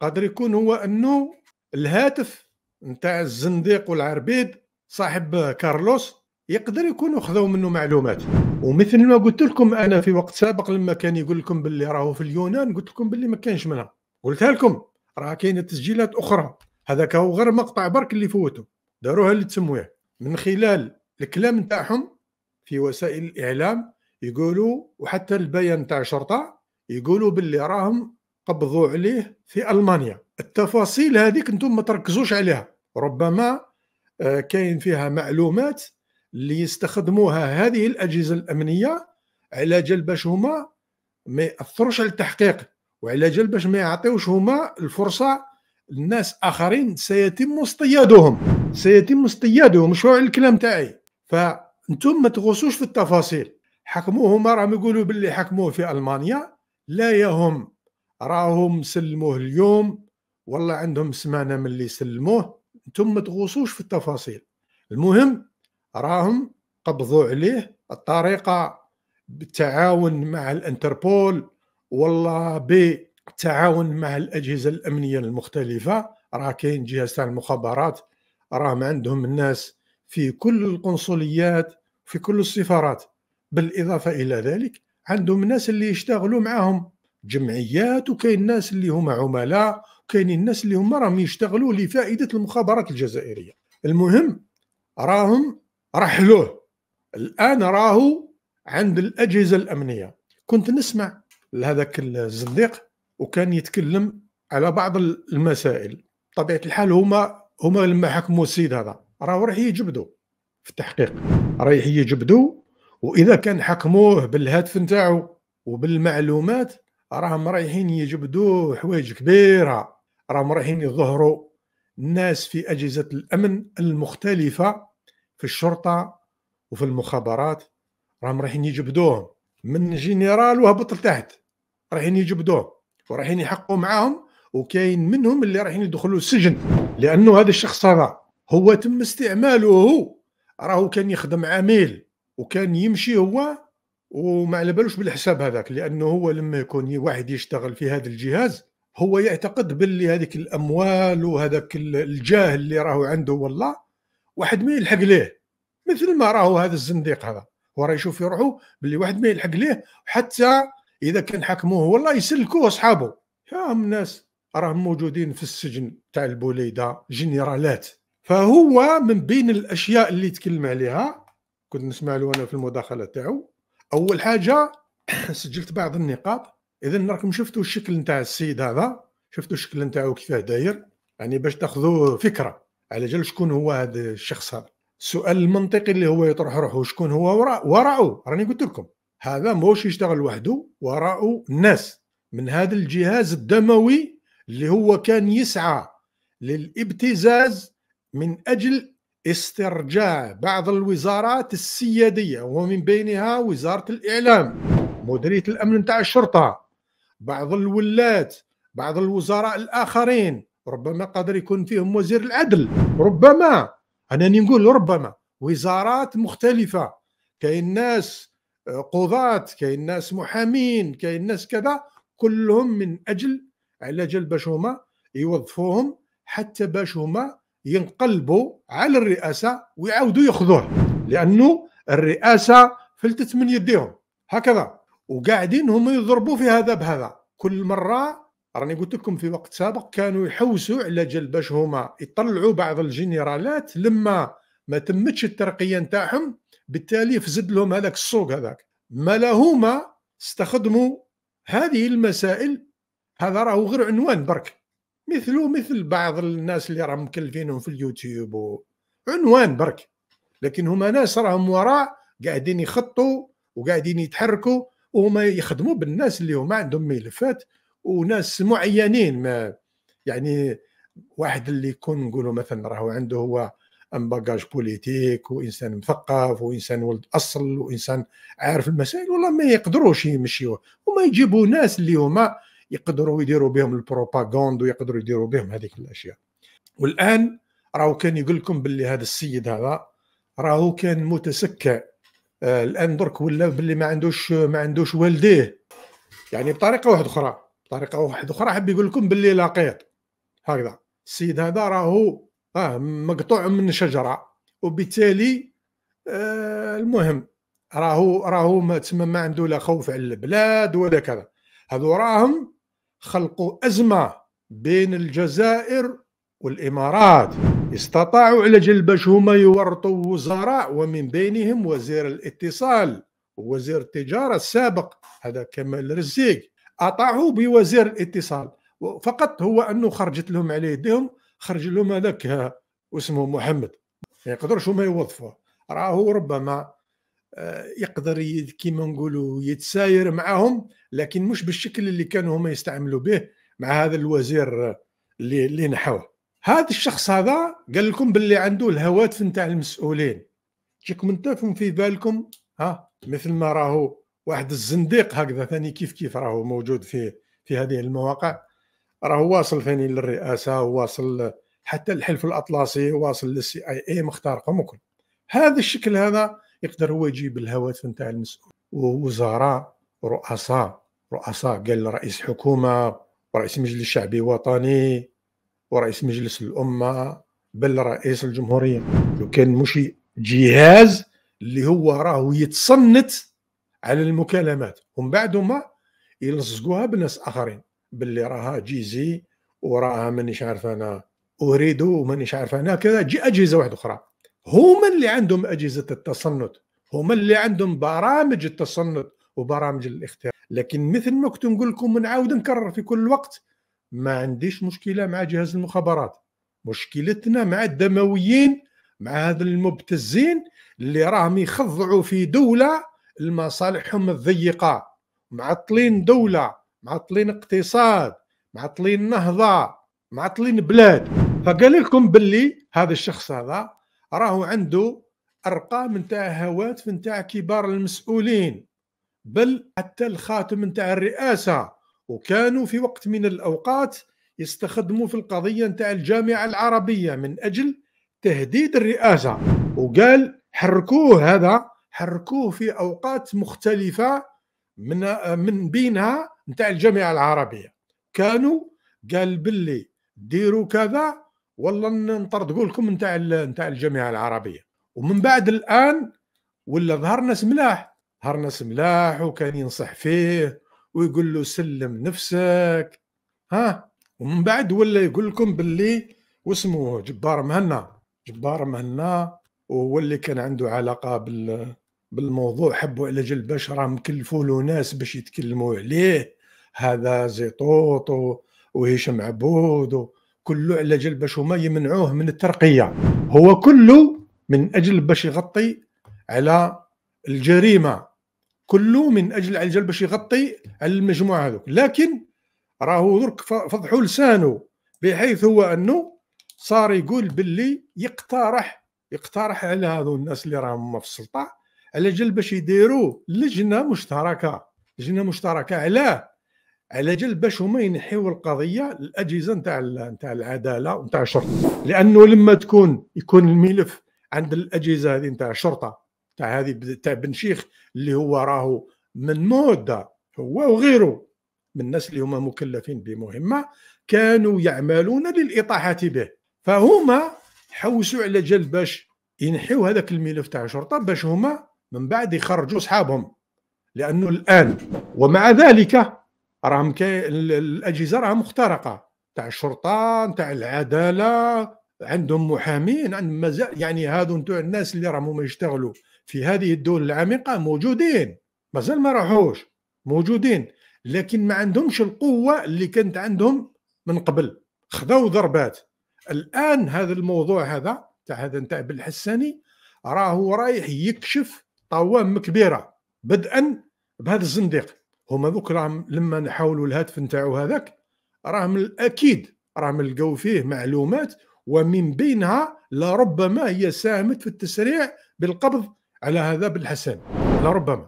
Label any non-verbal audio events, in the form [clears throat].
قادر يكون هو انه الهاتف نتاع الزنديق والعربيد صاحب كارلوس يقدر يكونوا خذوا منه معلومات ومثل ما قلت لكم انا في وقت سابق لما كان يقول لكم باللي راهو في اليونان قلت لكم باللي ما كانش منها قلت لكم راه كاينه تسجيلات اخرى هذاك هو غير مقطع برك اللي فوتوا داروها تسموه من خلال الكلام نتاعهم في وسائل الاعلام يقولوا وحتى البيان نتاع الشرطه يقولوا باللي راهم قبضوا عليه في المانيا التفاصيل هذيك انتم ما تركزوش عليها ربما آه، كاين فيها معلومات اللي يستخدموها هذه الاجهزه الامنيه على جال باش هما ما ياثروش على التحقيق وعلى جال باش ما يعطيوش هما الفرصه الناس اخرين سيتم اصطيادهم سيتم اصطيادهم مش على الكلام تاعي فانتم ما تغوصوش في التفاصيل حكموه هما راهم يقولوا باللي حكموه في المانيا لا يهم راهم سلموه اليوم والله عندهم سمانه من اللي سلموه انتم ما تغوصوش في التفاصيل المهم راهم قبضوا عليه الطريقه بالتعاون مع الانتربول والله بالتعاون مع الاجهزه الامنيه المختلفه راه كاين جهاز تاع المخابرات راهم عندهم الناس في كل القنصليات في كل السفارات بالاضافه الى ذلك عندهم الناس اللي يشتغلوا معاهم جمعيات وكاين الناس اللي هما عملاء وكاين الناس اللي هما راهم يشتغلوا لفائده المخابرات الجزائريه المهم راهم رحلوه الان راهو عند الاجهزه الامنيه كنت نسمع لهذاك الزنديق وكان يتكلم على بعض المسائل طبيعه الحال هما هما لما حكموا السيد هذا راهو راح يجبدوا في التحقيق رايح يجبدوا واذا كان حكموه بالهاتف نتاعو وبالمعلومات راهم رايحين يجبدوا حوايج كبيره راهم رايحين يظهروا الناس في اجهزه الامن المختلفه في الشرطه وفي المخابرات راهم رايحين يجبدوهم من جنرال وهبط لتحت رايحين يجبدوه ورايحين يحقوا معاهم وكاين منهم اللي رايحين يدخلوا السجن لانه هذا الشخص هذا هو تم استعماله راهو كان يخدم عميل وكان يمشي هو وما على بالوش بالحساب هذاك لانه هو لما يكون واحد يشتغل في هذا الجهاز هو يعتقد باللي هذيك الاموال وهذاك الجاه اللي راهو عنده والله واحد ما يلحق ليه مثل ما راهو هذا الزنديق هذا هو راه يشوف في روحه باللي واحد ما يلحق ليه حتى اذا كان حكموه والله يسلكوه اصحابه هم ناس راهم موجودين في السجن تاع البوليده جنرالات فهو من بين الاشياء اللي تكلم عليها كنت نسمع له انا في المداخله تاعو اول حاجه [clears throat] سجلت بعض النقاط اذا راكم شفتوا الشكل نتاع السيد هذا شفتوا الشكل نتاعو كيفاه داير يعني باش تاخذوا فكره على جال شكون هو هذا الشخص هذا السؤال المنطقي اللي هو يطرح روحه شكون هو وراءه راني قلت لكم هذا موش يشتغل وحده وراءه الناس من هذا الجهاز الدموي اللي هو كان يسعى للابتزاز من اجل استرجاع بعض الوزارات السيادية ومن بينها وزارة الإعلام مديرية الأمن نتاع الشرطة بعض الولات بعض الوزراء الآخرين ربما قادر يكون فيهم وزير العدل ربما أنا نقول ربما وزارات مختلفة كاين ناس آه، قضاة كاين ناس محامين كاين ناس كذا كلهم من أجل على جل باش هما يوظفوهم حتى باش هما ينقلبوا على الرئاسه ويعاودوا ياخذوه لانه الرئاسه فلتت من يديهم هكذا وقاعدين هم يضربوا في هذا بهذا كل مره راني قلت لكم في وقت سابق كانوا يحوسوا على جل باش هما يطلعوا بعض الجنرالات لما ما تمتش الترقيه نتاعهم بالتالي فزد لهم هذاك السوق هذاك ما لهما استخدموا هذه المسائل هذا راهو غير عنوان برك مثله مثل بعض الناس اللي راهم مكلفينهم في اليوتيوب و... عنوان برك لكن هما ناس راهم وراء قاعدين يخطوا وقاعدين يتحركوا وهما يخدموا بالناس اللي هما عندهم ملفات وناس معينين ما يعني واحد اللي يكون نقولوا مثلا راهو عنده هو ان باجاج بوليتيك وانسان مثقف وانسان ولد اصل وانسان عارف المسائل والله ما يقدروش يمشيوه وما يجيبوا ناس اللي هما يقدروا يديروا بهم البروباغوند ويقدروا يديروا بهم هذيك الاشياء والان راهو كان يقول لكم باللي هذا السيد هذا راهو كان متسكع آه، الان درك ولا باللي ما عندوش ما عندوش والديه يعني بطريقه واحده اخرى بطريقه واحده اخرى حب يقول لكم باللي لقيت هكذا السيد هذا راهو آه مقطوع من شجره وبالتالي آه المهم راهو راهو ما تسمى ما عنده لا خوف على البلاد ولا كذا هذو راهم خلقوا أزمة بين الجزائر والإمارات استطاعوا على جلبش هما يورطوا وزراء ومن بينهم وزير الاتصال ووزير التجارة السابق هذا كمال رزيق أطاعوا بوزير الاتصال فقط هو أنه خرجت لهم على يديهم خرج لهم هذاك واسمه محمد ما يقدرش هما يوظفوه راهو ربما آه، يقدر كيما نقولوا يتساير معاهم لكن مش بالشكل اللي كانوا هما يستعملوا به مع هذا الوزير اللي اللي نحوه هذا الشخص هذا قال لكم باللي عنده الهواتف نتاع المسؤولين جاكم انتم في بالكم ها مثل ما راهو واحد الزنديق هكذا ثاني كيف كيف راهو موجود في في هذه المواقع راهو واصل ثاني للرئاسه واصل حتى الحلف الاطلسي واصل للسي اي اي مختاركم وكل هذا الشكل هذا يقدر هو يجيب الهواتف نتاع المسؤول ووزراء رؤساء رؤساء قال رئيس حكومه ورئيس مجلس شعبي وطني ورئيس مجلس الامه بل رئيس الجمهوريه لو كان مشي جهاز اللي هو راه يتصنت على المكالمات ومن بعد ما يلصقوها بناس اخرين باللي راها جيزي وراها مانيش عارف انا اريد ومانيش عارف انا كذا اجهزه واحده اخرى هم اللي عندهم أجهزة التصنت هم اللي عندهم برامج التصنت وبرامج الاختيار لكن مثل ما كنت نقول لكم ونعاود نكرر في كل وقت ما عنديش مشكله مع جهاز المخابرات مشكلتنا مع الدمويين مع هذا المبتزين اللي راهم يخضعوا في دوله لمصالحهم الضيقه معطلين دوله معطلين اقتصاد معطلين نهضه معطلين بلاد فقال لكم باللي هذا الشخص هذا راهو عنده ارقام نتاع هواتف نتاع كبار المسؤولين بل حتى الخاتم نتاع الرئاسه وكانوا في وقت من الاوقات يستخدموا في القضيه نتاع الجامعه العربيه من اجل تهديد الرئاسه وقال حركوه هذا حركوه في اوقات مختلفه من من بينها نتاع الجامعه العربيه كانوا قال باللي ديروا كذا والله نطردقوا لكم نتاع نتاع الجامعه العربيه ومن بعد الان ولا ظهر ناس ملاح ظهر ناس ملاح وكان ينصح فيه ويقول له سلم نفسك ها ومن بعد ولا يقول لكم باللي واسمه جبار مهنا جبار مهنا وهو اللي كان عنده علاقه بال بالموضوع حبوا على جل البشره مكلفوا له ناس باش يتكلموا عليه هذا زيطوط وهشام عبود كله على جل باش هما يمنعوه من الترقيه هو كله من اجل باش يغطي على الجريمه كله من اجل على باش يغطي على المجموعه هذوك لكن راهو درك فضحوا لسانه بحيث هو انه صار يقول باللي يقترح يقترح على هذو الناس اللي راهم في السلطه على جل باش يديروا لجنه مشتركه لجنه مشتركه علاه على جال باش هما ينحيوا القضيه الاجهزه نتاع نتاع العداله ونتاع الشرطه لانه لما تكون يكون الملف عند الاجهزه هذه نتاع الشرطه تاع هذه تاع بن شيخ اللي هو راهو من مده هو وغيره من الناس اللي هما مكلفين بمهمه كانوا يعملون للاطاحه به فهما حوسوا على جال باش ينحيوا هذاك الملف تاع الشرطه باش هما من بعد يخرجوا اصحابهم لانه الان ومع ذلك راهم كي... الاجهزه راها مخترقه تاع الشرطه تاع العداله عندهم محامين عندهم مازال يعني هادو نتوع الناس اللي راهم يشتغلوا في هذه الدول العميقه موجودين مازال ما راحوش موجودين لكن ما عندهمش القوه اللي كانت عندهم من قبل خذوا ضربات الان هذا الموضوع هذا تاع هذا نتاع بالحساني راهو رايح يكشف طوام كبيره بدءا بهذا الزنديق هما ذوك راهم لما نحاولوا الهاتف نتاعو هذاك راهم الاكيد راهم لقاو فيه معلومات ومن بينها لربما هي ساهمت في التسريع بالقبض على هذا بن لربما